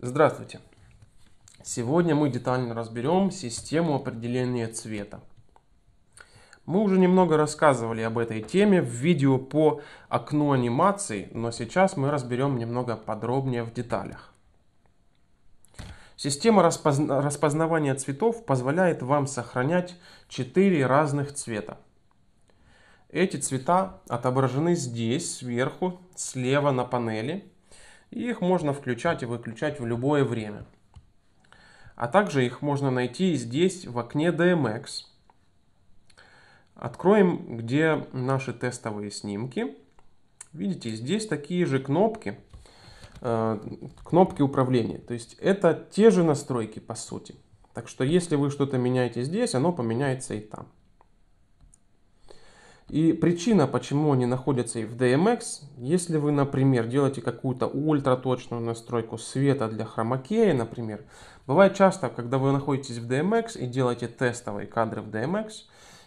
Здравствуйте! Сегодня мы детально разберем систему определения цвета. Мы уже немного рассказывали об этой теме в видео по окну анимации, но сейчас мы разберем немного подробнее в деталях. Система распозна... распознавания цветов позволяет вам сохранять 4 разных цвета. Эти цвета отображены здесь, сверху, слева на панели – и их можно включать и выключать в любое время. А также их можно найти здесь в окне DMX. Откроем, где наши тестовые снимки. Видите, здесь такие же кнопки, э, кнопки управления. То есть это те же настройки по сути. Так что если вы что-то меняете здесь, оно поменяется и там. И причина, почему они находятся и в DMX, если вы, например, делаете какую-то ультраточную настройку света для хромакея, например, бывает часто, когда вы находитесь в DMX и делаете тестовые кадры в DMX,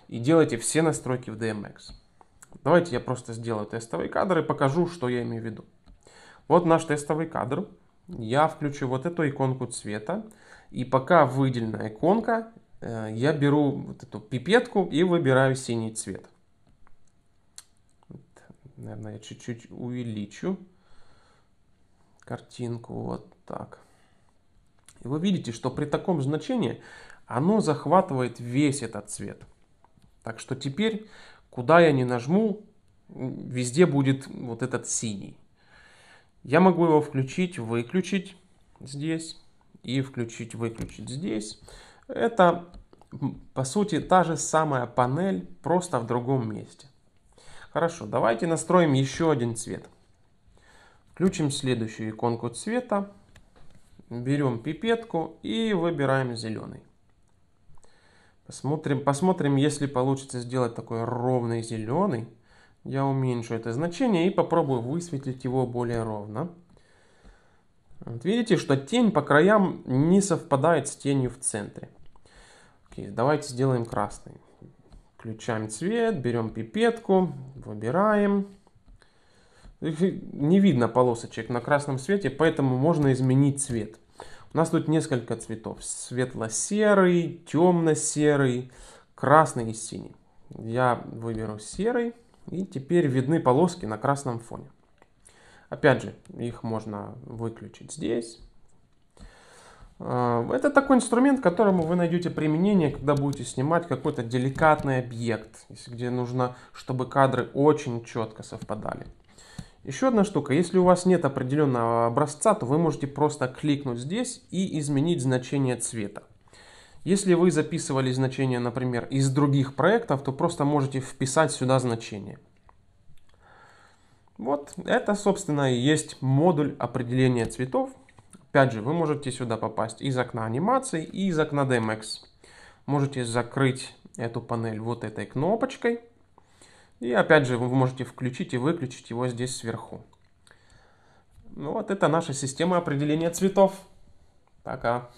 и делаете все настройки в DMX. Давайте я просто сделаю тестовый кадр и покажу, что я имею в виду. Вот наш тестовый кадр. Я включу вот эту иконку цвета. И пока выделена иконка, э, я беру вот эту пипетку и выбираю синий цвет. Наверное, я чуть-чуть увеличу картинку вот так. И вы видите, что при таком значении оно захватывает весь этот цвет. Так что теперь, куда я не нажму, везде будет вот этот синий. Я могу его включить, выключить здесь и включить, выключить здесь. Это, по сути, та же самая панель, просто в другом месте. Хорошо, давайте настроим еще один цвет. Включим следующую иконку цвета. Берем пипетку и выбираем зеленый. Посмотрим, посмотрим, если получится сделать такой ровный зеленый. Я уменьшу это значение и попробую высветлить его более ровно. Вот видите, что тень по краям не совпадает с тенью в центре. Окей, давайте сделаем красный. Включаем цвет, берем пипетку, выбираем. Не видно полосочек на красном цвете, поэтому можно изменить цвет. У нас тут несколько цветов. Светло-серый, темно-серый, красный и синий. Я выберу серый. И теперь видны полоски на красном фоне. Опять же, их можно выключить здесь. Э, это такой инструмент, которому вы найдете применение, когда будете снимать какой-то деликатный объект, где нужно, чтобы кадры очень четко совпадали. Еще одна штука, если у вас нет определенного образца, то вы можете просто кликнуть здесь и изменить значение цвета. Если вы записывали значение, например, из других проектов, то просто можете вписать сюда значение. Вот это, собственно, и есть модуль определения цветов, Опять же, вы можете сюда попасть из окна анимации и из окна DMX. Можете закрыть эту панель вот этой кнопочкой. И опять же, вы можете включить и выключить его здесь сверху. Ну вот это наша система определения цветов. Пока.